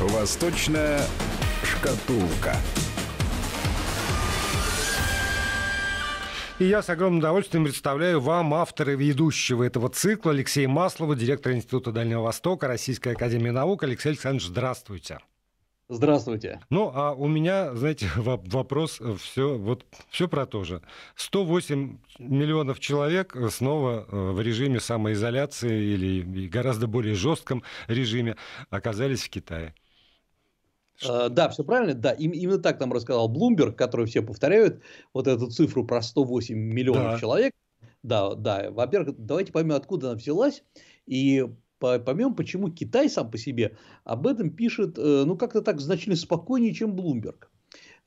Восточная шкатулка. И я с огромным удовольствием представляю вам автора ведущего этого цикла Алексея Маслова, директора Института Дальнего Востока Российской Академии Наук. Алексей Александрович, здравствуйте. Здравствуйте. Ну, а у меня, знаете, вопрос э, все, вот, все про то же. 108 миллионов человек э, снова э, в режиме самоизоляции или гораздо более жестком режиме оказались в Китае. Э, да, все правильно, да. Им, именно так нам рассказал Блумберг, который все повторяют, вот эту цифру про 108 миллионов да. человек. Да, да. Во-первых, давайте поймем, откуда она взялась. И поймем, почему Китай сам по себе об этом пишет, э, ну, как-то так значительно спокойнее, чем Блумберг.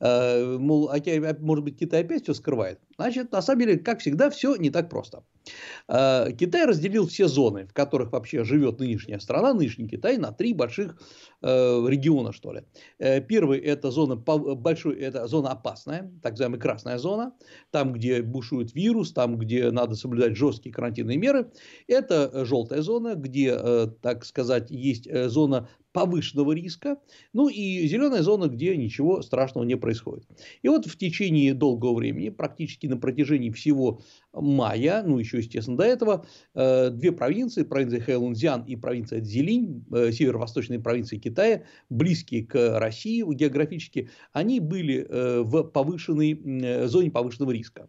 Э, мол, может быть, Китай опять все скрывает. Значит, на самом деле, как всегда, все не так просто. Э, Китай разделил все зоны, в которых вообще живет нынешняя страна, нынешний Китай, на три больших э, региона, что ли. Э, первый – это зона, большой, это зона опасная, так называемая красная зона, там, где бушует вирус, там, где надо соблюдать жесткие карантинные меры. Это желтая зона, где, так сказать, есть зона повышенного риска, ну и зеленая зона, где ничего страшного не происходит. И вот в течение долгого времени, практически на протяжении всего мая, ну еще еще, естественно, до этого, э, две провинции, провинция Хэйлунцзян и провинция Цзилинь, э, северо-восточные провинции Китая, близкие к России географически, они были э, в повышенной э, зоне повышенного риска.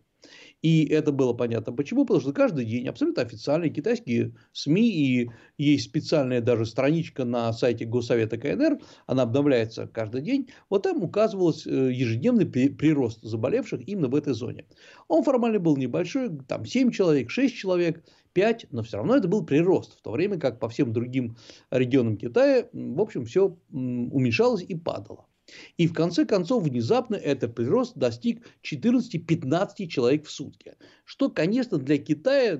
И это было понятно. Почему? Потому что каждый день абсолютно официальные китайские СМИ и есть специальная даже страничка на сайте Госсовета КНР, она обновляется каждый день. Вот там указывалось э, ежедневный прирост заболевших именно в этой зоне. Он формально был небольшой, там 7 человек, 6 человек, 5, но все равно это был прирост, в то время как по всем другим регионам Китая, в общем, все уменьшалось и падало. И в конце концов, внезапно этот прирост достиг 14-15 человек в сутки. Что, конечно, для Китая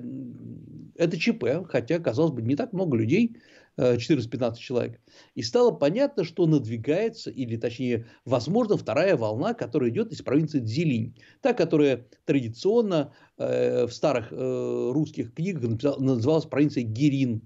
это ЧП, хотя, казалось бы, не так много людей, 14-15 э, человек. И стало понятно, что надвигается, или точнее, возможно, вторая волна, которая идет из провинции Дзилинь. Та, которая традиционно э, в старых э, русских книгах называлась провинцией Герин.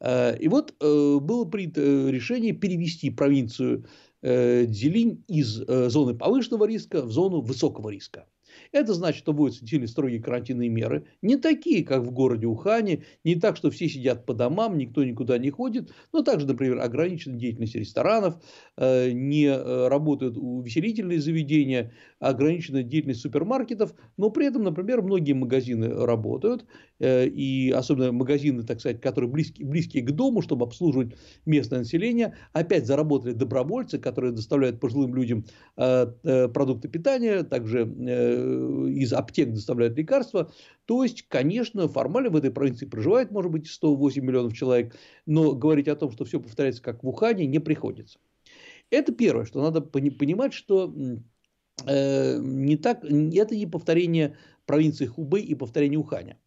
Э, и вот э, было принято э, решение перевести провинцию Э, делим из э, зоны повышенного риска в зону высокого риска. Это значит, что будут сидели строгие карантинные меры, не такие, как в городе Ухане, не так, что все сидят по домам, никто никуда не ходит, но также, например, ограничена деятельность ресторанов, э, не э, работают увеселительные заведения, ограничена деятельность супермаркетов, но при этом, например, многие магазины работают, э, и особенно магазины, так сказать, которые близки, близкие к дому, чтобы обслуживать местное население, опять заработали добровольцы, которые доставляют пожилым людям продукты питания, также из аптек доставляют лекарства. То есть, конечно, формально в этой провинции проживает, может быть, 108 миллионов человек, но говорить о том, что все повторяется как в Ухане, не приходится. Это первое, что надо понимать, что э, не так, это не повторение провинции Хубы и повторение Уханя.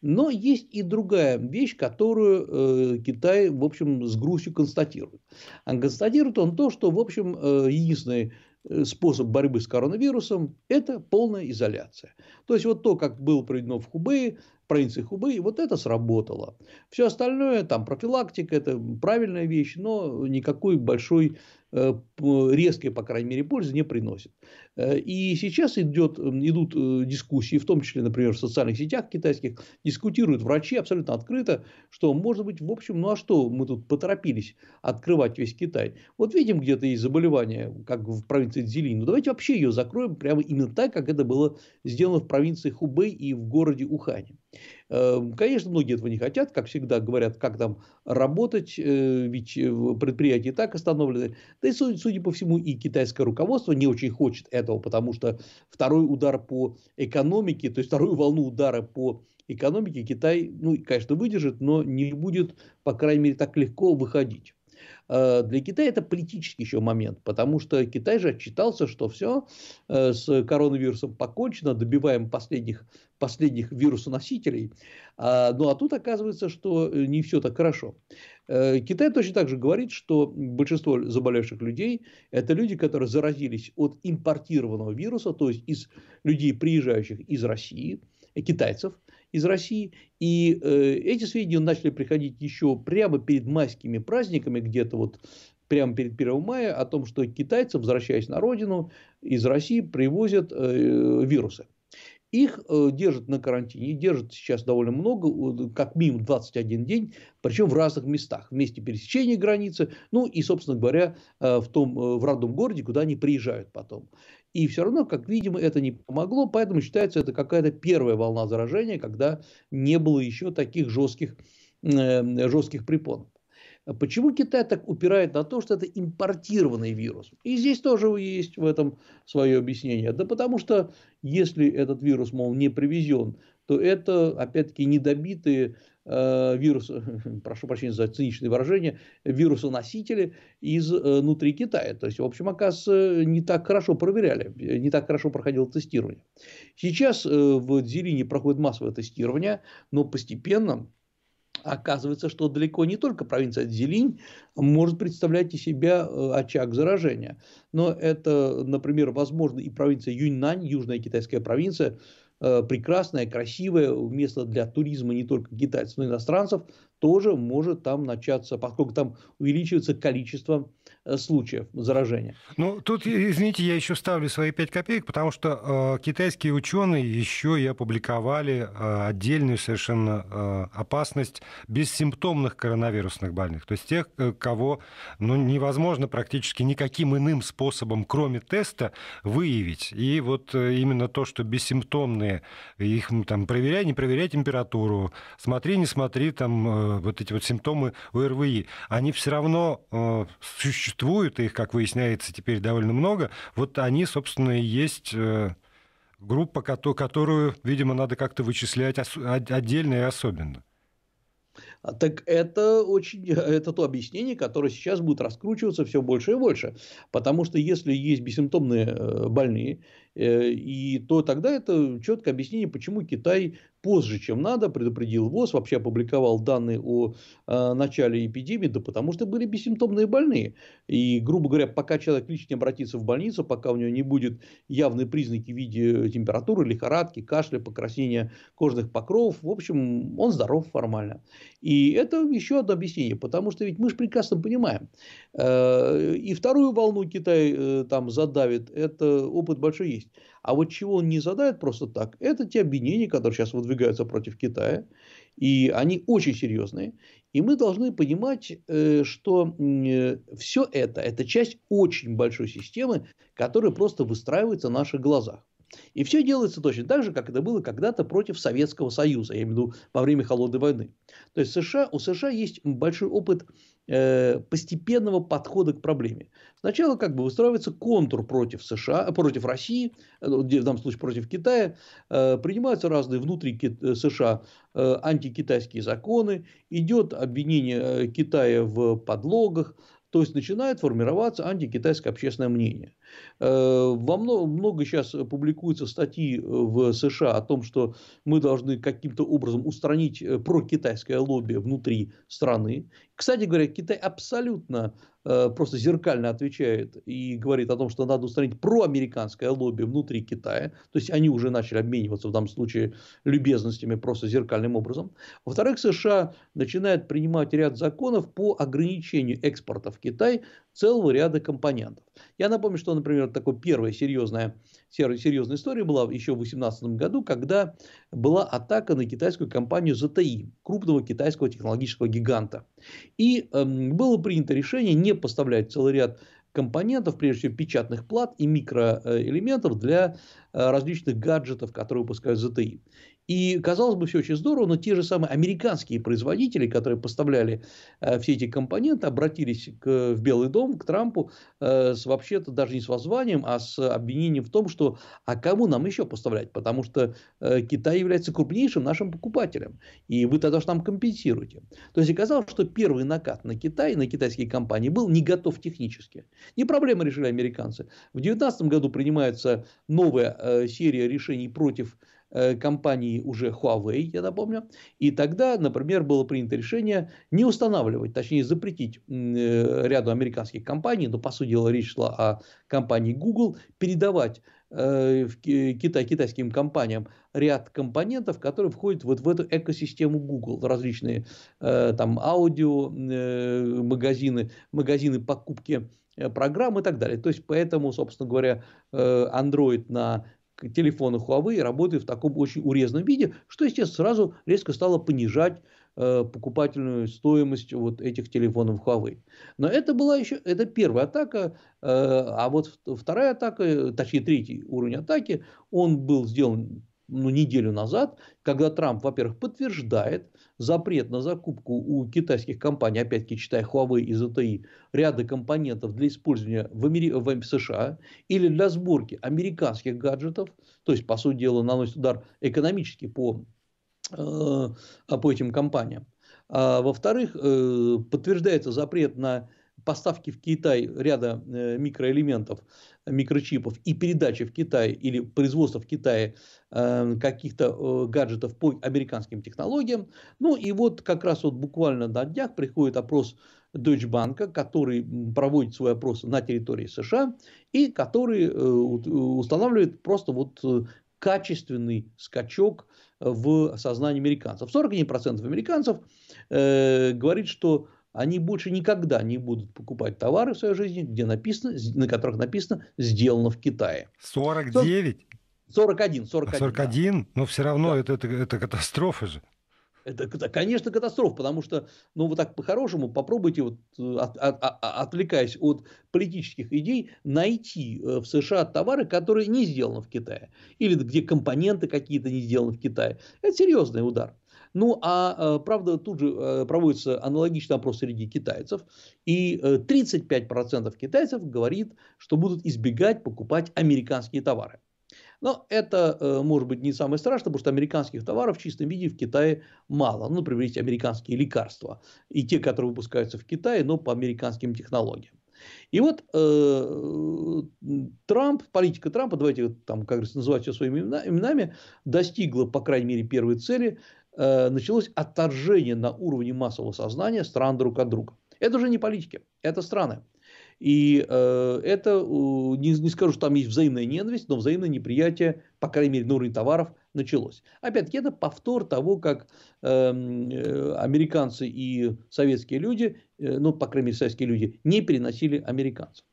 Но есть и другая вещь, которую э, Китай, в общем, с грустью констатирует. А констатирует он то, что, в общем, э, единственный Э, способ борьбы с коронавирусом – это полная изоляция. То есть, вот то, как было проведено в Хубее, провинции Хубэй. Вот это сработало. Все остальное, там профилактика, это правильная вещь, но никакой большой э, резкой, по крайней мере, пользы не приносит. Э, и сейчас идет, идут э, дискуссии, в том числе, например, в социальных сетях китайских, дискутируют врачи абсолютно открыто, что, может быть, в общем, ну а что мы тут поторопились открывать весь Китай? Вот видим, где-то есть заболевание, как в провинции Дзилин, ну давайте вообще ее закроем прямо именно так, как это было сделано в провинции Хубэй и в городе Ухане. Эм, конечно, многие этого не хотят, как всегда говорят, как там работать, э, ведь э, предприятия и так остановлены. Да и, судя по всему, и китайское руководство не очень хочет этого, потому что второй удар по экономике, то есть вторую волну удара по экономике Китай, ну, конечно, выдержит, но не будет, по крайней мере, так легко выходить. Э, для Китая это политический еще момент, потому что Китай же отчитался, что все, э, с коронавирусом покончено, добиваем последних, последних вирусоносителей. А, ну а тут оказывается, что э, не все так хорошо. Китай точно так же говорит, что большинство заболевших людей – это люди, которые заразились от импортированного вируса, то есть из людей, приезжающих из России, китайцев – из России. И э, эти сведения начали приходить еще прямо перед майскими праздниками, где-то вот прямо перед 1 мая, о том, что китайцы, возвращаясь на родину, из России привозят э, вирусы. Их э, держат на карантине, держат сейчас довольно много, как минимум 21 день, причем в разных местах, в месте пересечения границы, ну и, собственно говоря, э, в том, э, в родном городе, куда они приезжают потом. И все равно, как видимо, это не помогло, поэтому считается, это какая-то первая волна заражения, когда не было еще таких жестких, жестких препон. А почему Китай так упирает на то, что это импортированный вирус? И здесь тоже есть в этом свое объяснение. Да потому что если этот вирус, мол, не привезен, то это, опять-таки, недобитые э, вирусы, прошу прощения за циничное выражение, вирусоносители из э, внутри Китая. То есть, в общем, оказывается, не так хорошо проверяли, не так хорошо проходило тестирование. Сейчас э, в Дзелине проходит массовое тестирование, но постепенно Оказывается, что далеко не только провинция Дзелинь может представлять из себя э, очаг заражения. Но это, например, возможно и провинция Юньнань, южная китайская провинция, э, прекрасное, красивое место для туризма не только китайцев, но и иностранцев, тоже может там начаться, поскольку там увеличивается количество Э, случаев заражения. Ну, тут, извините, я еще ставлю свои 5 копеек, потому что э, китайские ученые еще и опубликовали э, отдельную совершенно э, опасность бессимптомных коронавирусных больных, то есть тех, э, кого ну, невозможно практически никаким иным способом, кроме теста, выявить. И вот э, именно то, что бессимптомные, их ну, там проверяй, не проверяй температуру, смотри, не смотри, там э, вот эти вот симптомы ОРВИ, они все равно э, существуют существуют, и их, как выясняется, теперь довольно много, вот они, собственно, и есть э, группа, которую, видимо, надо как-то вычислять отдельно и особенно. А так это очень, э, это то объяснение, которое сейчас будет раскручиваться все больше и больше. Потому что если есть бессимптомные э, больные, Э, и то тогда это четкое объяснение, почему Китай позже, чем надо, предупредил ВОЗ, вообще опубликовал данные о э, начале эпидемии, да потому что были бессимптомные больные. И, грубо говоря, пока человек лично обратится в больницу, пока у него не будет явные признаки в виде температуры, лихорадки, кашля, покраснения кожных покровов, в общем, он здоров формально. И это еще одно объяснение, потому что ведь мы же прекрасно понимаем. Э, и вторую волну Китай э, там задавит, это опыт большой есть есть. А вот чего он не задает просто так, это те обвинения, которые сейчас выдвигаются против Китая. И они очень серьезные. И мы должны понимать, э, что э, все это, это часть очень большой системы, которая просто выстраивается в наших глазах. И все делается точно так же, как это было когда-то против Советского Союза, я имею в виду во время Холодной войны. То есть США, у США есть большой опыт Э, постепенного подхода к проблеме. Сначала как бы выстраивается контур против США, против России, э, ну, в данном случае против Китая, э, принимаются разные внутри США антикитайские законы, идет обвинение Китая в подлогах, то есть начинает формироваться антикитайское общественное мнение. Э, во много, много сейчас публикуется статьи э, в США о том, что мы должны каким-то образом устранить э, прокитайское лобби внутри страны. Кстати говоря, Китай абсолютно просто зеркально отвечает и говорит о том, что надо устранить проамериканское лобби внутри Китая. То есть они уже начали обмениваться в данном случае любезностями просто зеркальным образом. Во-вторых, США начинает принимать ряд законов по ограничению экспорта в Китай целого ряда компонентов. Я напомню, что, например, такая первая серьезная, серьезная история была еще в 2018 году, когда была атака на китайскую компанию ZTI, крупного китайского технологического гиганта. И эм, было принято решение не поставлять целый ряд компонентов, прежде всего печатных плат и микроэлементов для э, различных гаджетов, которые выпускают ZTI. И, казалось бы, все очень здорово, но те же самые американские производители, которые поставляли э, все эти компоненты, обратились к, в Белый дом, к Трампу, э, с вообще-то даже не с воззванием, а с обвинением в том, что а кому нам еще поставлять, потому что э, Китай является крупнейшим нашим покупателем, и вы тогда же нам компенсируете. То есть, оказалось, что первый накат на Китай, на китайские компании был не готов технически. Не проблема решили американцы. В 2019 году принимается новая э, серия решений против Китая, Э, компании уже Huawei, я напомню. И тогда, например, было принято решение не устанавливать, точнее запретить э, ряду американских компаний, но по сути дела речь шла о компании Google, передавать э, в Китай, китайским компаниям ряд компонентов, которые входят вот в эту экосистему Google. Различные там аудио, магазины, магазины покупки программ и так далее. То есть, поэтому, собственно говоря, Android на телефоны Huawei работают в таком очень урезанном виде, что, естественно, сразу резко стало понижать э, покупательную стоимость вот этих телефонов Huawei. Но это была еще это первая атака, э, а вот вторая атака, э, точнее третий уровень атаки, он был сделан ну, неделю назад, когда Трамп, во-первых, подтверждает запрет на закупку у китайских компаний, опять-таки читая Huawei и ZTE, ряда компонентов для использования в, Амери... в США или для сборки американских гаджетов, то есть, по сути дела, наносит удар экономически по, э, по этим компаниям. А, во-вторых, э, подтверждается запрет на поставки в Китай ряда э, микроэлементов, микрочипов и передачи в Китай или производство в Китае э, каких-то э, гаджетов по американским технологиям. Ну и вот как раз вот буквально на днях приходит опрос Deutsche Bank, который проводит свои опросы на территории США и который устанавливает просто вот качественный скачок в сознании американцев. 41% американцев э, говорит, что они больше никогда не будут покупать товары в своей жизни, где написано, на которых написано «сделано в Китае». 49? 41. 41, 41? Да. но все равно да. это, это, это катастрофа же. Это, конечно, катастрофа, потому что, ну, вот так по-хорошему, попробуйте, вот, от, от, отвлекаясь от политических идей, найти э, в США товары, которые не сделаны в Китае. Или где компоненты какие-то не сделаны в Китае. Это серьезный удар. Ну, а э, правда, тут же э, проводится аналогичный опрос среди китайцев. И 35% э, китайцев говорит, что будут избегать покупать американские товары. Но это может быть не самое страшное, потому что американских товаров в чистом виде в Китае мало. Ну, например, есть американские лекарства и те, которые выпускаются в Китае, но по американским технологиям. И вот э, Трамп, политика Трампа, давайте там, как говорится, называть все своими именами, достигла, по крайней мере, первой цели. Э, началось отторжение на уровне массового сознания стран друг от друга. Это уже не политики, это страны. И э, это, э, не, не скажу, что там есть взаимная ненависть, но взаимное неприятие, по крайней мере, на уровне товаров началось. Опять-таки, это повтор того, как эм, э, американцы и советские люди, э, ну, по крайней мере, советские люди, не переносили американцев.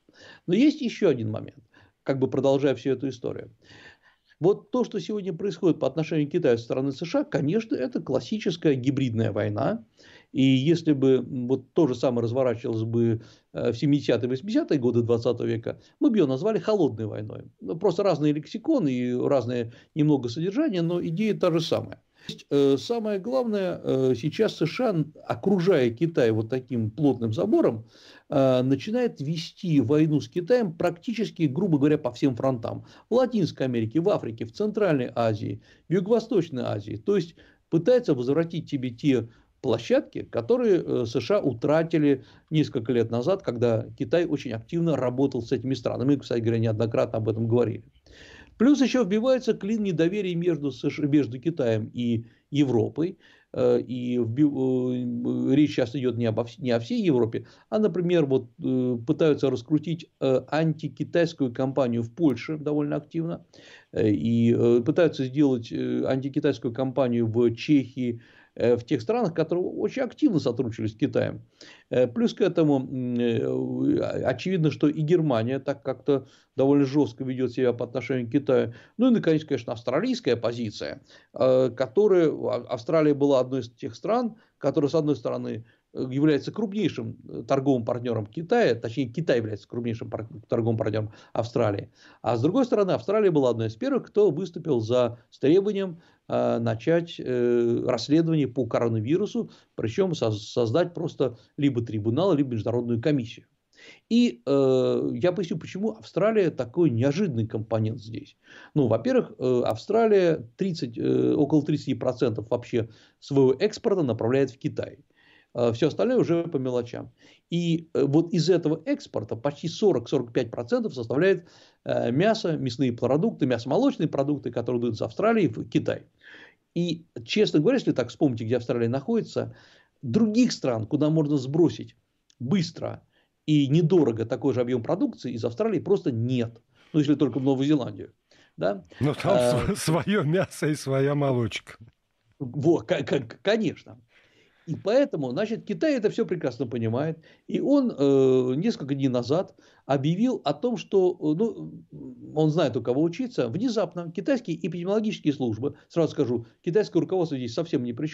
Но есть еще один момент, как бы продолжая всю эту историю. Вот то, что сегодня происходит по отношению к Китаю со стороны США, конечно, это классическая гибридная война. И если бы вот то же самое разворачивалось бы э, в 70-е, 80-е годы 20 века, мы бы ее назвали холодной войной. Ну, просто разные лексиконы и разное немного содержание, но идея та же самая. Э, самое главное, э, сейчас США, окружая Китай вот таким плотным забором, э, начинает вести войну с Китаем практически, грубо говоря, по всем фронтам. В Латинской Америке, в Африке, в Центральной Азии, в Юго-Восточной Азии. То есть пытается возвратить тебе те площадки, которые США утратили несколько лет назад, когда Китай очень активно работал с этими странами. Мы, кстати говоря, неоднократно об этом говорили. Плюс еще вбивается клин недоверия между, между Китаем и Европой. Э, и э, речь сейчас идет не, обо, не о всей Европе, а, например, вот э, пытаются раскрутить антикитайскую кампанию в Польше довольно активно. И пытаются сделать антикитайскую кампанию в Чехии, Э, в тех странах, которые очень активно сотрудничали с Китаем. Э, плюс к этому э, очевидно, что и Германия так как-то довольно жестко ведет себя по отношению к Китаю. Ну и, наконец, конечно, австралийская позиция, которая... А, Австралия была одной из тех стран, которая, с одной стороны, является крупнейшим торговым партнером Китая, точнее Китай является крупнейшим торговым партнером Австралии. А с другой стороны, Австралия была одной из первых, кто выступил за требованием а, начать э, расследование по коронавирусу, причем создать просто либо трибунал, либо международную комиссию. И э, я поясню, почему Австралия такой неожиданный компонент здесь. Ну, во-первых, э, Австралия 30, э, около 30% вообще своего экспорта направляет в Китай. Э, Все остальное уже по мелочам. И э, вот из этого экспорта почти 40-45% составляет э, мясо, мясные продукты, мясомолочные продукты, которые идут из Австралии в Китай. И, честно говоря, если так вспомните, где Австралия находится, других стран, куда можно сбросить быстро и недорого такой же объем продукции, из Австралии просто нет. Ну, если только в Новую Зеландию. Да? Но ну, там а, свое мясо и своя молочка. Вот, конечно. И поэтому, значит, Китай это все прекрасно понимает. И он э, несколько дней назад объявил о том, что, э, ну, он знает у кого учиться, внезапно китайские эпидемиологические службы, сразу скажу, китайское руководство здесь совсем не при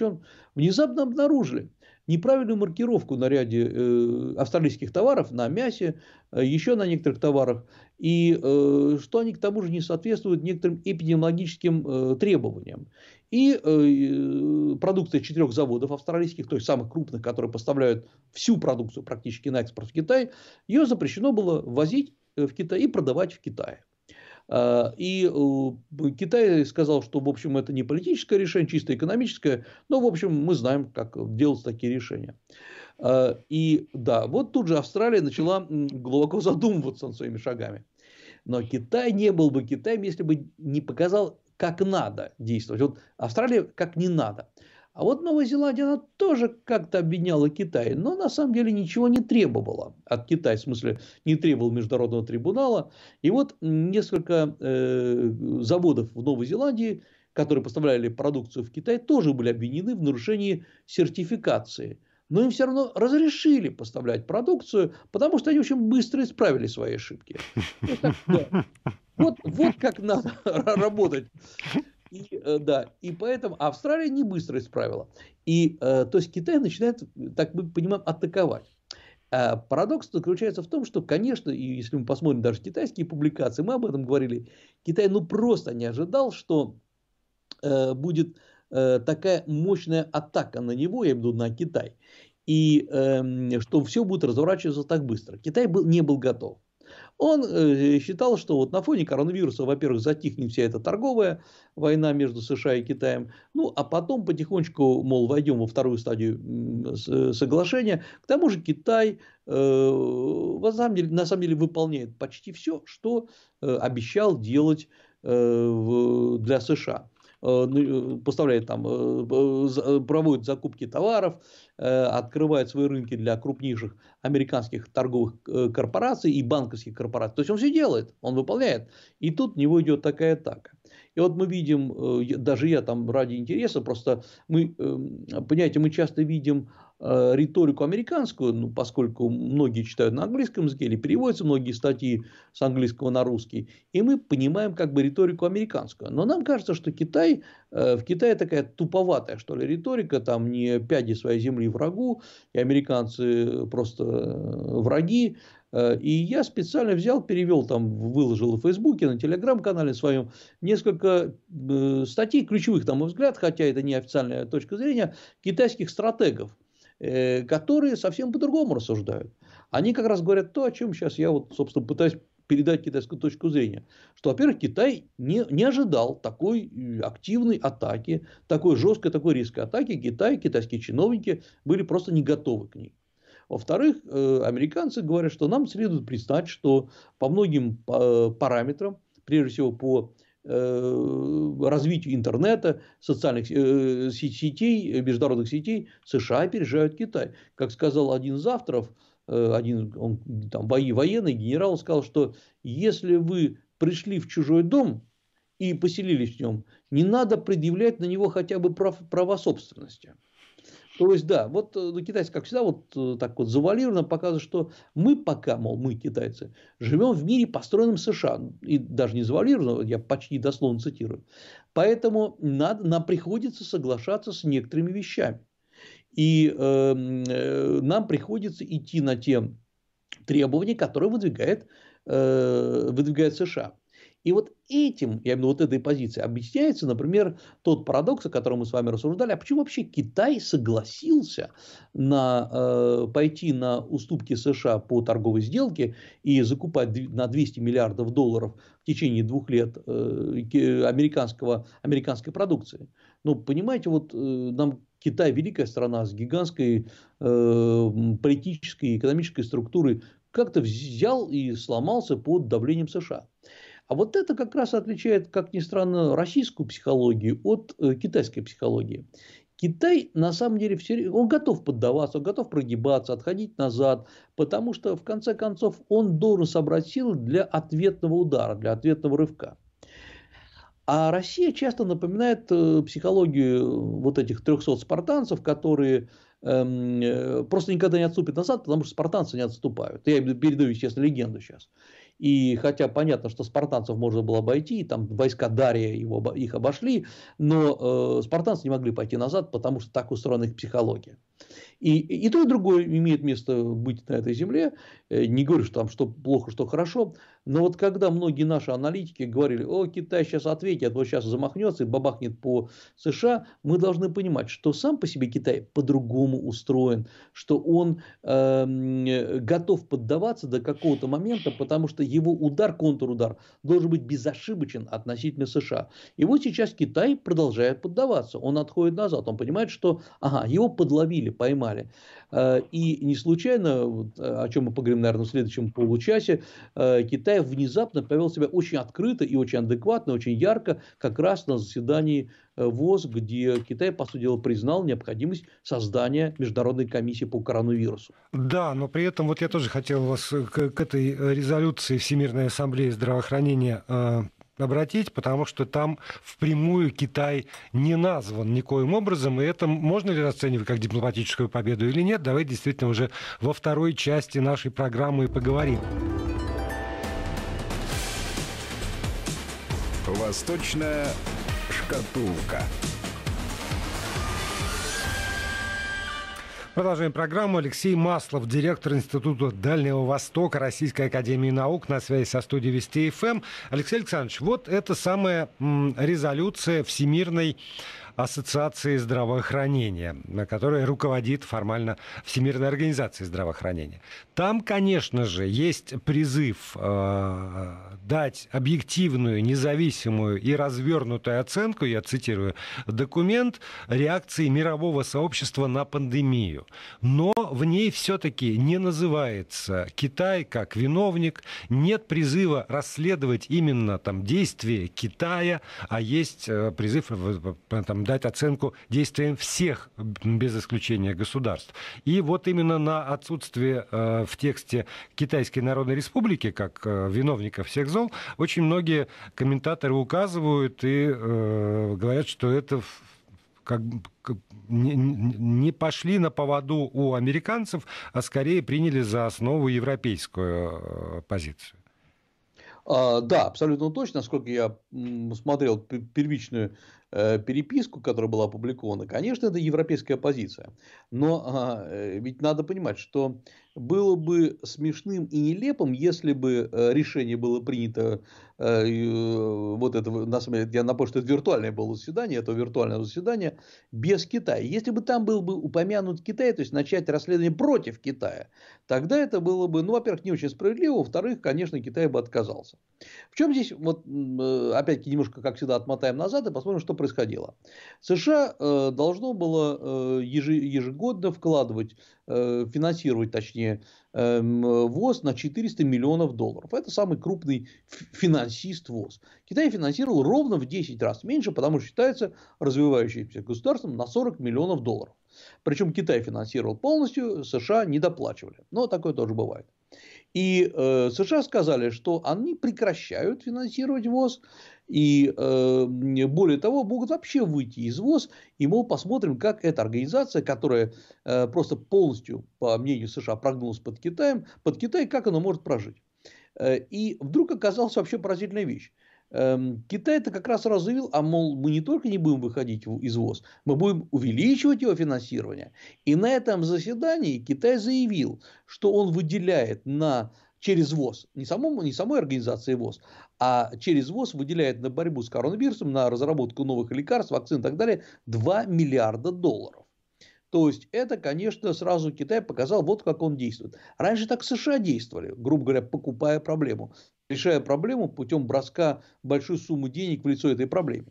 внезапно обнаружили, неправильную маркировку на ряде э, австралийских товаров, на мясе, э, еще на некоторых товарах, и э, что они к тому же не соответствуют некоторым эпидемиологическим э, требованиям. И э, э продукты четырех заводов австралийских, то есть самых крупных, которые поставляют всю продукцию практически на экспорт в Китай, ее запрещено было возить э, в Китай и продавать в Китае. А, и Китай сказал, что, в общем, это не политическое решение, чисто экономическое, но, в общем, мы знаем, как делать такие решения. А, и да, вот тут же Австралия начала глубоко задумываться над своими шагами. Но Китай не был бы Китаем, если бы не показал, как надо действовать. Вот Австралия как не надо. А вот Новая Зеландия, она тоже как-то объединяла Китай, но на самом деле ничего не требовала от Китая, в смысле не требовал международного трибунала. И вот несколько э, заводов в Новой Зеландии, которые поставляли продукцию в Китай, тоже были обвинены в нарушении сертификации. Но им все равно разрешили поставлять продукцию, потому что они очень быстро исправили свои ошибки. Вот, вот как надо работать. И, э, да, и поэтому Австралия не быстро исправила. И, э, то есть Китай начинает, так мы понимаем, атаковать. А парадокс заключается в том, что, конечно, и если мы посмотрим даже китайские публикации, мы об этом говорили, Китай ну просто не ожидал, что э, будет э, такая мощная атака на него, я имею в виду на Китай, и э, что все будет разворачиваться так быстро. Китай был, не был готов. Он э, считал, что вот на фоне коронавируса, во-первых, затихнет вся эта торговая война между США и Китаем, ну, а потом потихонечку, мол, войдем во вторую стадию э, соглашения. К тому же Китай э, на самом деле, на самом деле выполняет почти все, что обещал делать для США. Э, ну, э, поставляет там, э, проводит закупки товаров, открывает свои рынки для крупнейших американских торговых корпораций и банковских корпораций. То есть он все делает, он выполняет. И тут у него идет такая атака. И вот мы видим, э, даже я там ради интереса, просто мы, э, понимаете, мы часто видим э, риторику американскую, ну, поскольку многие читают на английском языке или переводятся многие статьи с английского на русский, и мы понимаем как бы риторику американскую. Но нам кажется, что Китай, в Китае такая туповатая, что ли, риторика, там не пяди своей земли врагу, и американцы просто враги, Э, и я специально взял, перевел там, выложил в Фейсбуке, на Телеграм-канале своем несколько э, статей ключевых, на мой взгляд, хотя это не официальная точка зрения, китайских стратегов, э, которые совсем по-другому рассуждают. Они как раз говорят то, о чем сейчас я вот, собственно, пытаюсь передать китайскую точку зрения, что, во-первых, Китай не, не ожидал такой активной атаки, такой жесткой, такой резкой атаки. Китай, китайские чиновники были просто не готовы к ней. Во-вторых, э, американцы говорят, что нам следует признать, что по многим э, параметрам, прежде всего по э, развитию интернета, социальных сетей, международных сетей, США опережают Китай. Как сказал один из авторов, один он, там, военный генерал сказал, что если вы пришли в чужой дом и поселились в нем, не надо предъявлять на него хотя бы прав, права собственности. То есть, да, вот э, ну, китайцы, как всегда, вот э, так вот завалированно показывают, что мы пока, мол, мы, китайцы, живем в мире, построенном США. И даже не завалированно, я почти дословно цитирую. Поэтому надо, нам приходится соглашаться с некоторыми вещами. И э, э, нам приходится идти на те требования, которые выдвигает, э, выдвигает США. И вот этим, я имею в виду вот этой позицией, объясняется, например, тот парадокс, о котором мы с вами рассуждали, а почему вообще Китай согласился на, э, пойти на уступки США по торговой сделке и закупать на 200 миллиардов долларов в течение двух лет э, американского, американской продукции. Ну, понимаете, вот э, нам Китай великая страна с гигантской э, политической и экономической структурой, как-то взял и сломался под давлением США. А вот это как раз отличает, как ни странно, российскую психологию от э, китайской психологии. Китай на самом деле все, он готов поддаваться, он готов прогибаться, отходить назад, потому что в конце концов он должен собрать силы для ответного удара, для ответного рывка. А Россия часто напоминает э, психологию э, вот этих 300 спартанцев, которые эм, просто никогда не отступят назад, потому что спартанцы не отступают. Я передаю, естественно, легенду сейчас. И хотя понятно, что спартанцев можно было обойти, там войска Дария его, их обошли, но э, спартанцы не могли пойти назад, потому что так устроена их психология. И, и то, и другое имеет место быть на этой земле. Э, не говорю, что там что плохо, что хорошо. Но вот когда многие наши аналитики говорили, о, Китай сейчас ответит, вот сейчас замахнется и бабахнет по США, мы должны понимать, что сам по себе Китай по-другому устроен, что он э, готов поддаваться до какого-то момента, потому что его удар, контрудар должен быть безошибочен относительно США. И вот сейчас Китай продолжает поддаваться, он отходит назад, он понимает, что ага, его подловили отловили, поймали. Э, и не случайно, э, о чем мы поговорим, наверное, в следующем получасе, э, Китай внезапно повел себя очень открыто и очень адекватно, очень ярко, как раз на заседании ВОЗ, где Китай, по сути дела, признал необходимость создания Международной комиссии по коронавирусу. Да, но при этом вот я тоже хотел вас к, к этой резолюции Всемирной ассамблеи здравоохранения обратить, потому что там впрямую Китай не назван никоим образом, и это можно ли расценивать как дипломатическую победу или нет, давайте действительно уже во второй части нашей программы и поговорим. Восточная шкатулка. Продолжаем программу. Алексей Маслов, директор Института Дальнего Востока Российской Академии Наук, на связи со студией Вести ФМ. Эм. Алексей Александрович, вот это самая резолюция Всемирной Ассоциации здравоохранения, которая руководит формально Всемирной организацией здравоохранения. Там, конечно же, есть призыв э, дать объективную, независимую и развернутую оценку, я цитирую, документ реакции мирового сообщества на пандемию. Но в ней все-таки не называется Китай как виновник, нет призыва расследовать именно там действия Китая, а есть э, призыв э, там, дать оценку действиям всех, без исключения государств. И вот именно на отсутствие э, в тексте Китайской Народной Республики, как э, виновника всех зол, очень многие комментаторы указывают и э, говорят, что это как, не, пошли на поводу у американцев, а скорее приняли за основу европейскую э, позицию. А, да, абсолютно точно. Насколько я смотрел первичную Э, переписку, которая была опубликована, конечно, это европейская позиция. Но а, э, ведь надо понимать, что было бы смешным и нелепым, если бы э, решение было принято э, э, вот это, на самом деле, я напомню, что это виртуальное было заседание, это виртуальное заседание без Китая. Если бы там был бы упомянут Китай, то есть начать расследование против Китая, тогда это было бы, ну, во-первых, не очень справедливо, во-вторых, конечно, Китай бы отказался. В чем здесь, вот, опять-таки, немножко, как всегда, отмотаем назад и посмотрим, что происходило. США должно было ежегодно вкладывать Э, финансировать, точнее, эм, ВОЗ на 400 миллионов долларов. Это самый крупный финансист ВОЗ. Китай финансировал ровно в 10 раз меньше, потому что считается развивающимся государством на 40 миллионов долларов. Причем Китай финансировал полностью, США не доплачивали. Но такое тоже бывает. И э, США сказали, что они прекращают финансировать ВОЗ, и э, более того, могут вообще выйти из ВОЗ, и мы посмотрим, как эта организация, которая э, просто полностью, по мнению США, прогнулась под Китаем, под Китай, как она может прожить. Э, и вдруг оказалась вообще поразительная вещь. Эм, Китай это как раз разъявил, а мол, мы не только не будем выходить из ВОЗ, мы будем увеличивать его финансирование. И на этом заседании Китай заявил, что он выделяет на через ВОЗ, не, самому, не самой организации ВОЗ, а через ВОЗ выделяет на борьбу с коронавирусом, на разработку новых лекарств, вакцин и так далее 2 миллиарда долларов. То есть, это, конечно, сразу Китай показал, вот как он действует. Раньше так США действовали, грубо говоря, покупая проблему решая проблему путем броска большой суммы денег в лицо этой проблеме.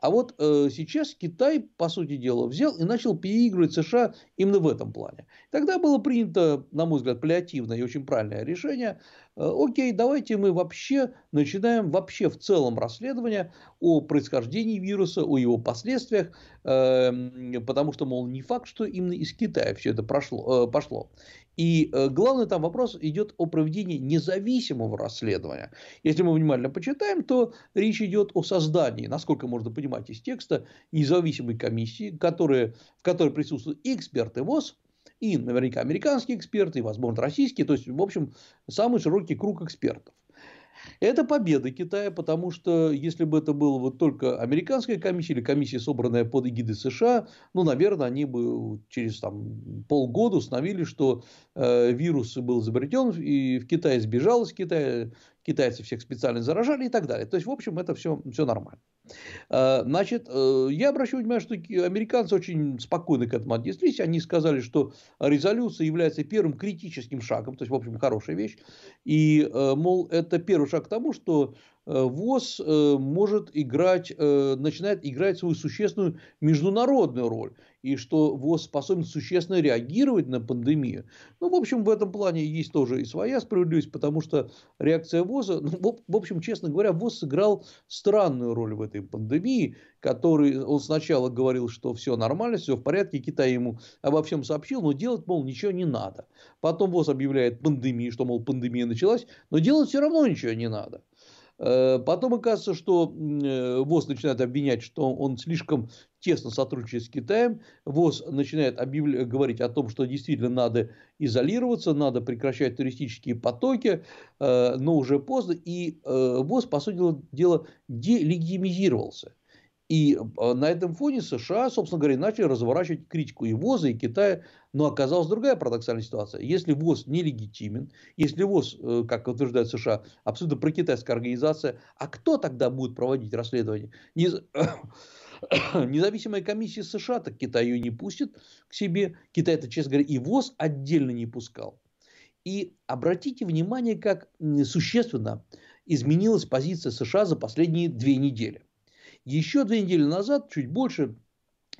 А вот э, сейчас Китай, по сути дела, взял и начал переигрывать США именно в этом плане. Тогда было принято, на мой взгляд, паллиативное и очень правильное решение. Э, окей, давайте мы вообще начинаем вообще в целом расследование о происхождении вируса, о его последствиях, э, потому что, мол, не факт, что именно из Китая все это прошло, э, пошло. И э, главный там вопрос идет о проведении независимого расследования. Если мы внимательно почитаем, то речь идет о создании, насколько можно можно понимать из текста, независимой комиссии, которая, в которой присутствуют и эксперты ВОЗ, и наверняка американские эксперты, и, возможно, российские. То есть, в общем, самый широкий круг экспертов. Это победа Китая, потому что если бы это была вот только американская комиссия или комиссия, собранная под эгидой США, ну, наверное, они бы через там, полгода установили, что э, вирус был изобретен, и в Китае сбежал из Китая, китайцы всех специально заражали и так далее. То есть, в общем, это все, все нормально. А, значит, э, я обращаю внимание, что американцы очень спокойно к этому отнеслись. Они сказали, что резолюция является первым критическим шагом, то есть, в общем, хорошая вещь. И, э, мол, это первый шаг к тому, что Э, ВОЗ э, может играть, э, начинает играть свою существенную международную роль, и что ВОЗ способен существенно реагировать на пандемию. Ну, в общем, в этом плане есть тоже и своя справедливость, потому что реакция ВОЗа, ну, в общем, честно говоря, ВОЗ сыграл странную роль в этой пандемии, который он сначала говорил, что все нормально, все в порядке, Китай ему обо всем сообщил, но делать, мол, ничего не надо. Потом ВОЗ объявляет пандемию, что, мол, пандемия началась, но делать все равно ничего не надо. Потом оказывается, что ВОЗ начинает обвинять, что он слишком тесно сотрудничает с Китаем. ВОЗ начинает объявля... говорить о том, что действительно надо изолироваться, надо прекращать туристические потоки, но уже поздно. И ВОЗ, по сути дела, делегитимизировался. И а, на этом фоне США, собственно говоря, начали разворачивать критику и ВОЗа, и Китая. Но оказалась другая парадоксальная ситуация. Если ВОЗ нелегитимен, если ВОЗ, э, как утверждает США, абсолютно прокитайская организация, а кто тогда будет проводить расследование? Нез... Независимая комиссия США так Китай ее не пустит к себе. Китай это, честно говоря, и ВОЗ отдельно не пускал. И обратите внимание, как существенно изменилась позиция США за последние две недели. Еще две недели назад, чуть больше,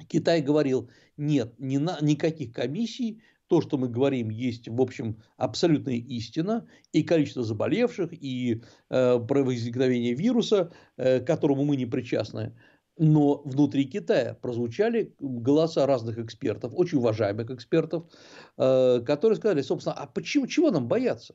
Китай говорил, нет, ни на, никаких комиссий, то, что мы говорим, есть, в общем, абсолютная истина, и количество заболевших, и э, про возникновение вируса, э, к которому мы не причастны. Но внутри Китая прозвучали голоса разных экспертов, очень уважаемых экспертов, э, которые сказали, собственно, а почему, чего нам бояться?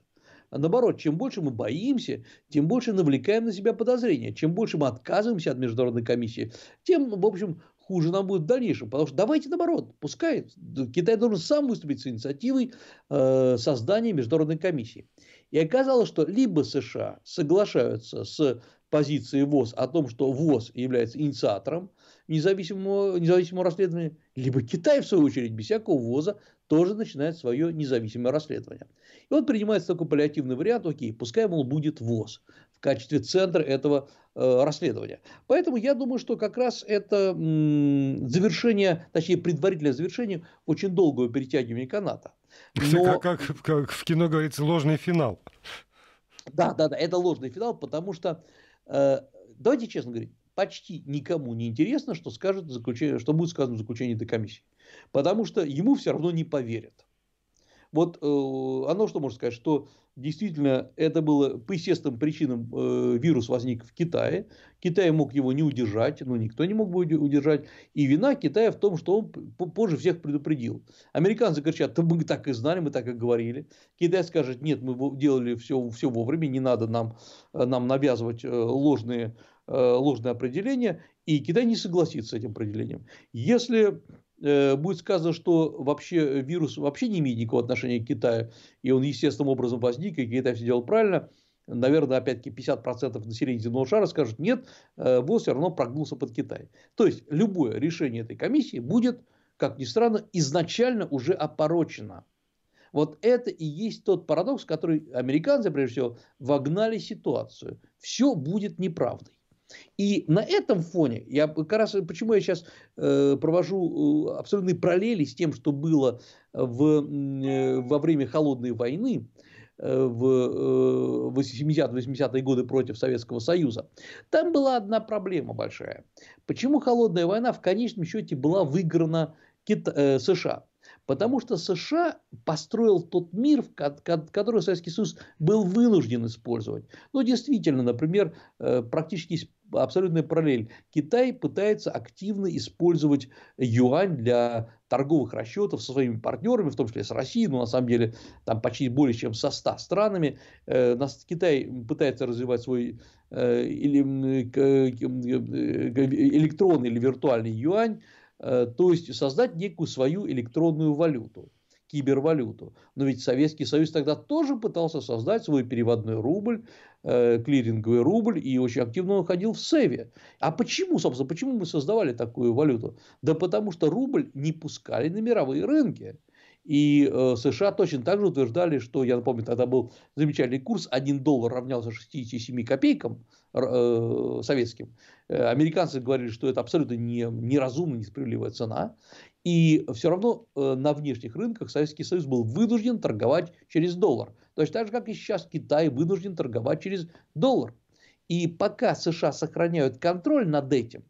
А наоборот, чем больше мы боимся, тем больше навлекаем на себя подозрения. Чем больше мы отказываемся от международной комиссии, тем, в общем, хуже нам будет в дальнейшем. Потому что давайте наоборот, пускай Китай должен сам выступить с инициативой э, создания международной комиссии. И оказалось, что либо США соглашаются с позицией ВОЗ о том, что ВОЗ является инициатором независимого, независимого расследования, либо Китай, в свою очередь, без всякого ВОЗа тоже начинает свое независимое расследование. И вот принимается такой паллиативный вариант, окей, пускай, мол, будет ВОЗ в качестве центра этого э, расследования. Поэтому я думаю, что как раз это м, завершение, точнее, предварительное завершение очень долгого перетягивания каната. Но... Как, как, как в кино говорится, ложный финал. Да, да, да, это ложный финал, потому что, э, давайте честно говорить, почти никому не интересно, что, скажет заключение, что будет сказано в заключении этой комиссии. Потому что ему все равно не поверят. Вот э, оно что можно сказать, что действительно это было по естественным причинам э, вирус возник в Китае. Китай мог его не удержать, ну никто не мог бы удержать. И вина Китая в том, что он позже всех предупредил. Американцы кричат, мы так и знали, мы так и говорили. Китай скажет, нет, мы делали все, все вовремя, не надо нам, э, нам навязывать э, ложные Э, ложное определение, и Китай не согласится с этим определением. Если э, будет сказано, что вообще вирус вообще не имеет никакого отношения к Китаю, и он естественным образом возник, и Китай все делал правильно, наверное, опять-таки 50% населения земного шара скажут, нет, э, ВОЗ все равно прогнулся под Китай. То есть, любое решение этой комиссии будет, как ни странно, изначально уже опорочено. Вот это и есть тот парадокс, который американцы, прежде всего, вогнали ситуацию. Все будет неправдой. И на этом фоне, я как раз, почему я сейчас э, провожу э, абсолютные параллели с тем, что было в, э, во время Холодной войны, э, в 70-80-е э, годы против Советского Союза. Там была одна проблема большая. Почему холодная война в конечном счете была выиграна Кита- США? Потому что США построил тот мир, который Советский Союз был вынужден использовать. Ну, действительно, например, э, практически абсолютная параллель. Китай пытается активно использовать юань для торговых расчетов со своими партнерами, в том числе с Россией, но на самом деле там почти более чем со 100 странами. Э, Китай пытается развивать свой э, электронный или виртуальный юань Э, то есть создать некую свою электронную валюту, кибервалюту. Но ведь Советский Союз тогда тоже пытался создать свой переводной рубль, э, клиринговый рубль, и очень активно он ходил в Севе. А почему, собственно, почему мы создавали такую валюту? Да потому что рубль не пускали на мировые рынки. И э, США точно так же утверждали, что, я напомню, тогда был замечательный курс, 1 доллар равнялся 67 копейкам э, советским. Э, американцы говорили, что это абсолютно не, неразумная, несправедливая цена. И все равно э, на внешних рынках Советский Союз был вынужден торговать через доллар. Точно так же, как и сейчас Китай вынужден торговать через доллар. И пока США сохраняют контроль над этим,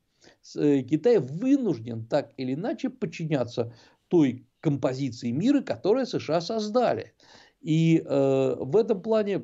э, Китай вынужден так или иначе подчиняться той композиции мира, которые США создали. И э, в этом плане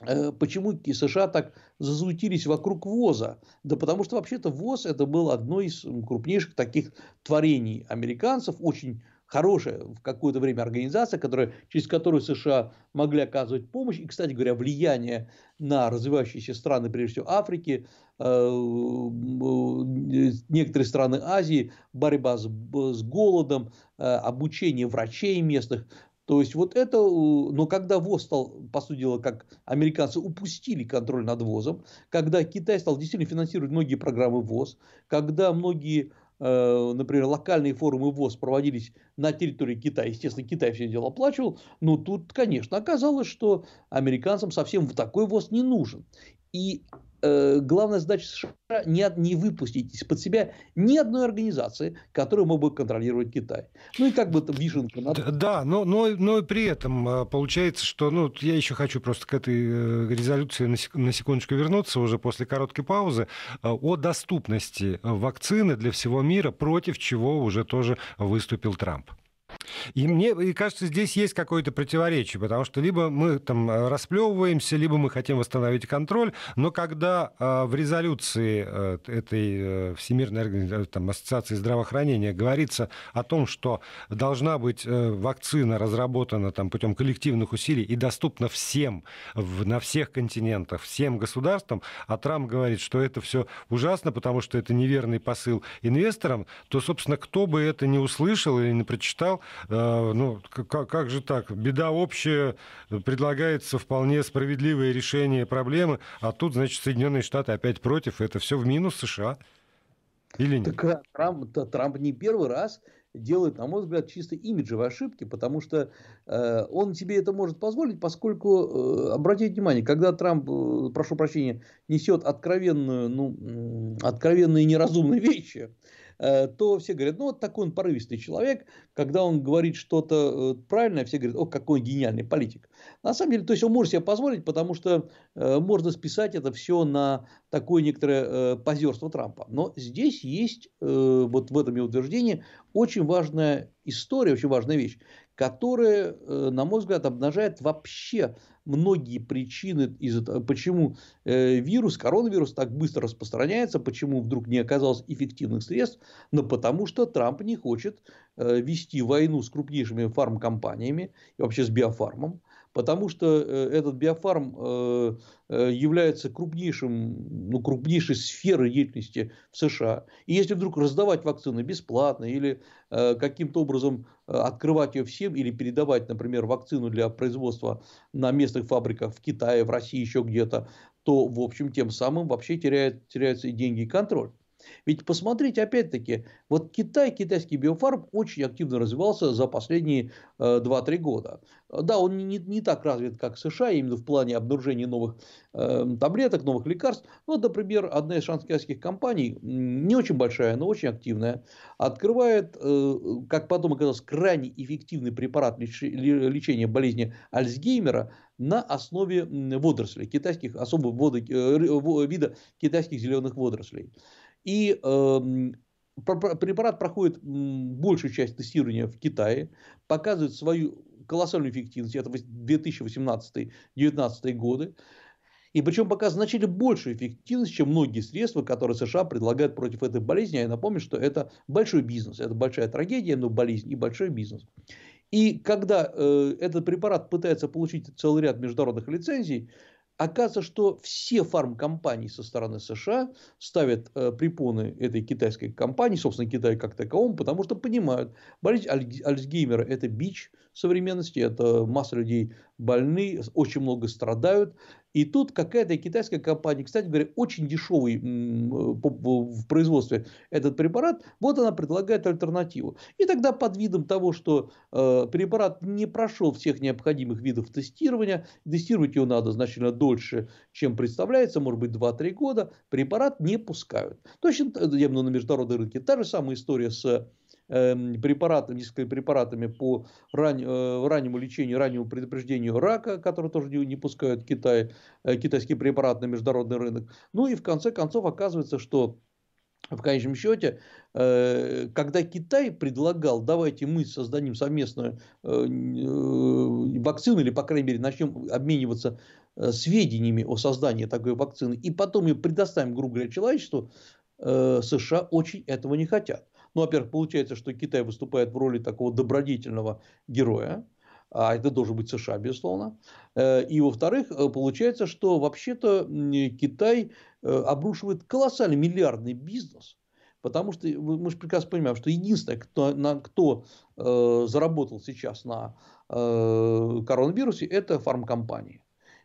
э, почему США так зазутились вокруг ВОЗа? Да потому что вообще-то ВОЗ это был одно из крупнейших таких творений американцев, очень хорошая в какое-то время организация, которая, через которую США могли оказывать помощь. И, кстати говоря, влияние на развивающиеся страны, прежде всего Африки, э, э, некоторые страны Азии, борьба с, с голодом, э, обучение врачей местных. То есть вот это, но когда ВОЗ стал, по сути дела, как американцы упустили контроль над ВОЗом, когда Китай стал действительно финансировать многие программы ВОЗ, когда многие Э, например, локальные форумы ВОЗ проводились на территории Китая, естественно, Китай все дело оплачивал, но тут, конечно, оказалось, что американцам совсем в такой ВОЗ не нужен. И Э, главная задача США не, не выпустить из-под себя ни одной организации, которая мог бы контролировать Китай. Ну и как бы это вишенка. Надо... Да, да, но, но, но и при этом а, получается, что ну, я еще хочу просто к этой э, резолюции на секундочку вернуться уже после короткой паузы а, о доступности вакцины для всего мира, против чего уже тоже выступил Трамп. И мне и кажется, здесь есть какое-то противоречие, потому что либо мы там э, расплевываемся, либо мы хотим восстановить контроль, но когда э, в резолюции э, этой э, Всемирной э, там, ассоциации здравоохранения говорится о том, что должна быть э, вакцина разработана там, путем коллективных усилий и доступна всем в, на всех континентах, всем государствам, а Трамп говорит, что это все ужасно, потому что это неверный посыл инвесторам, то, собственно, кто бы это не услышал или не прочитал, Э, ну, как, как же так? Беда общая, предлагается вполне справедливое решение проблемы, а тут, значит, Соединенные Штаты опять против, это все в минус США. Или нет? Так, а, Трамп, Трамп не первый раз делает, на мой взгляд, чисто имиджевые ошибки, потому что э, он себе это может позволить, поскольку, э, обратите внимание, когда Трамп, э, прошу прощения, несет откровенную, ну, откровенные неразумные вещи, э, Э, то все говорят, ну вот такой он порывистый человек, когда он говорит что-то э, правильное, все говорят, о, какой он гениальный политик. На самом деле, то есть он может себе позволить, потому что э, можно списать это все на такое некоторое позерство Трампа. Но здесь есть, вот в этом утверждении, очень важная история, очень важная вещь, которая, на мой взгляд, обнажает вообще многие причины, почему э, вирус, коронавирус так быстро распространяется, почему вдруг не оказалось эффективных средств, но потому что Трамп не хочет э, вести войну с крупнейшими фармкомпаниями и вообще с биофармом потому что э, этот биофарм э, э, является крупнейшим, ну, крупнейшей сферой деятельности в США. И если вдруг раздавать вакцины бесплатно или каким-то образом открывать ее всем или передавать, например, вакцину для производства на местных фабриках в Китае, в России, еще где-то, то, в общем, тем самым вообще теряет, теряются и деньги, и контроль. Ведь посмотрите, опять-таки, вот Китай, китайский биофарм очень активно развивался за последние 2-3 э, года. Да, он не, не так развит, как США, именно в плане обнаружения новых э, таблеток, новых лекарств. Но, например, одна из шанхайских компаний, не очень большая, но очень активная, открывает, э, как потом оказалось, крайне эффективный препарат леч, лечения болезни Альцгеймера на основе водорослей, китайских, особого э, вида китайских зеленых водорослей. И эм, препарат проходит большую часть тестирования в Китае, показывает свою колоссальную эффективность, это 2018-2019 годы, и причем пока значительно большую эффективность, чем многие средства, которые США предлагают против этой болезни. А я напомню, что это большой бизнес, это большая трагедия, но болезнь и большой бизнес. И когда э, этот препарат пытается получить целый ряд международных лицензий, Оказывается, что все фармкомпании со стороны США ставят э, препоны этой китайской компании, собственно, Китая как таковому, потому что понимают, болезнь Альцгеймера – это бич – современности, это масса людей больны, очень много страдают. И тут какая-то китайская компания, кстати говоря, очень дешевый э, в производстве этот препарат, вот она предлагает альтернативу. И тогда под видом того, что э, препарат не прошел всех необходимых видов тестирования, тестировать его надо значительно дольше, чем представляется, может быть 2-3 года, препарат не пускают. Точно, я на международные рынке та же самая история с Эм, препаратами, несколькими препаратами по ран, э, раннему лечению, раннему предупреждению рака, который тоже не, не пускают Китай, э, китайские препараты на международный рынок. Ну и в конце концов оказывается, что в конечном счете, э, когда Китай предлагал, давайте мы создадим совместную вакцину, или, по крайней мере, начнем обмениваться сведениями о создании такой вакцины, и потом ее предоставим, грубо говоря, человечеству, США очень этого не хотят. Ну, во-первых, получается, что Китай выступает в роли такого добродетельного героя, а это должен быть США, безусловно. Э, и, во-вторых, э, получается, что вообще-то Китай э, обрушивает колоссальный миллиардный бизнес, потому что мы же прекрасно понимаем, что единственное, кто, на, кто э, заработал сейчас на э, коронавирусе, это фармкомпании.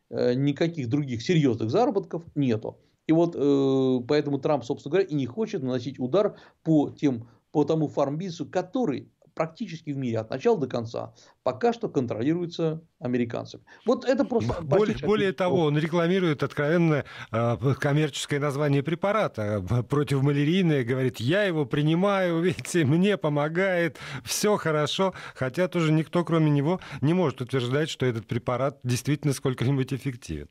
Э, никаких других серьезных заработков нету. И вот э, поэтому Трамп, собственно говоря, и не хочет наносить удар по тем по тому фармбизу, который практически в мире от начала до конца пока что контролируется американцами. Вот это просто... Более, более того, он рекламирует откровенно э, коммерческое название препарата а, против противомалярийное, говорит, я его принимаю, видите, мне помогает, все хорошо, хотя тоже никто, кроме него, не может утверждать, что этот препарат действительно сколько-нибудь эффективен.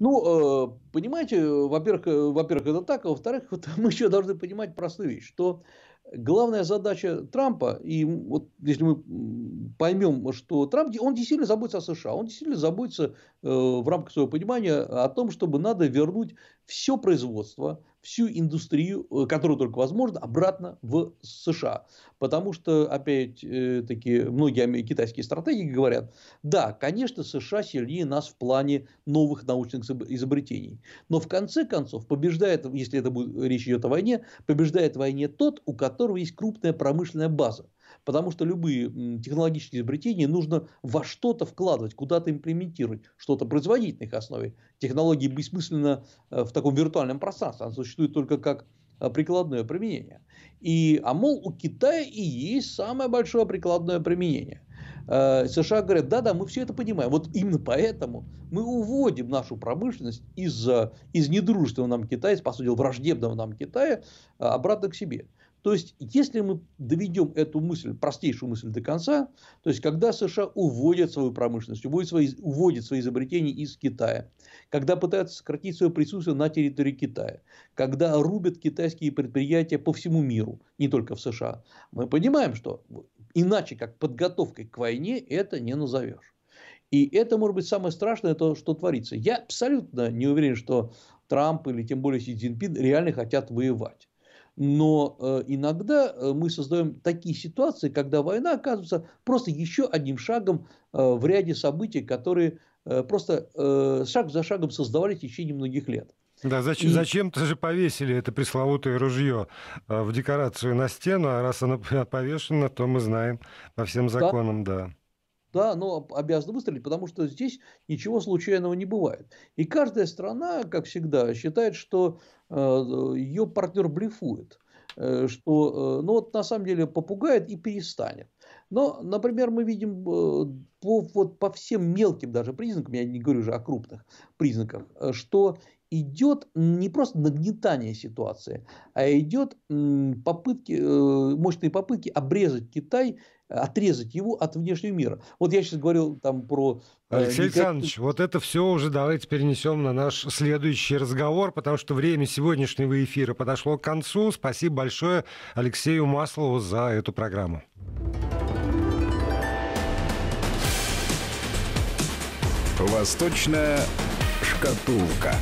Ну, э, понимаете, э, во-первых, э, во-первых, это так, а во-вторых, вот мы еще должны понимать простую вещь, что главная задача Трампа, и вот если мы поймем, что Трамп, он действительно заботится о США, он действительно заботится э, в рамках своего понимания о том, чтобы надо вернуть все производство, всю индустрию, э, которую только возможно, обратно в США. Потому что, опять-таки, э, многие китайские стратегии говорят, да, конечно, США сильнее нас в плане новых научных изобретений. Но в конце концов побеждает, если это будет, речь идет о войне, побеждает в войне тот, у которого есть крупная промышленная база. Потому что любые технологические изобретения нужно во что-то вкладывать, куда-то имплементировать, что-то производить на их основе. Технологии бессмысленно э, в таком виртуальном пространстве. Она существует только как э, прикладное применение. И, а мол, у Китая и есть самое большое прикладное применение. Э, США говорят, да-да, мы все это понимаем. Вот именно поэтому мы уводим нашу промышленность из, из недружественного нам Китая, из, по сути, враждебного нам Китая, обратно к себе. То есть, если мы доведем эту мысль, простейшую мысль до конца, то есть, когда США уводят свою промышленность, уводят свои, уводят свои изобретения из Китая, когда пытаются сократить свое присутствие на территории Китая, когда рубят китайские предприятия по всему миру, не только в США, мы понимаем, что иначе, как подготовкой к войне, это не назовешь. И это, может быть, самое страшное, то, что творится. Я абсолютно не уверен, что Трамп или тем более Си Цзиньпин реально хотят воевать. Но э, иногда э, мы создаем такие ситуации, когда война оказывается просто еще одним шагом э, в ряде событий, которые просто шаг за шагом создавали в течение многих лет. Да, зачем, и... зачем-то же повесили это пресловутое ружье в декорацию на стену, а раз оно повешено, то мы знаем по всем законам, да. да. Да, но обязано выстрелить, потому что здесь ничего случайного не бывает. И каждая страна, как всегда, считает, что э, э, ее партнер блефует э, что, ну вот на самом деле попугает и перестанет. Но, например, мы видим по, вот, по всем мелким даже признакам, я не говорю уже о крупных признаках, что идет не просто нагнетание ситуации, а идет попытки, мощные попытки обрезать Китай отрезать его от внешнего мира. Вот я сейчас говорил там про... Э, Алексей никак... Александрович, вот это все уже давайте перенесем на наш следующий разговор, потому что время сегодняшнего эфира подошло к концу. Спасибо большое Алексею Маслову за эту программу. Восточная шкатулка.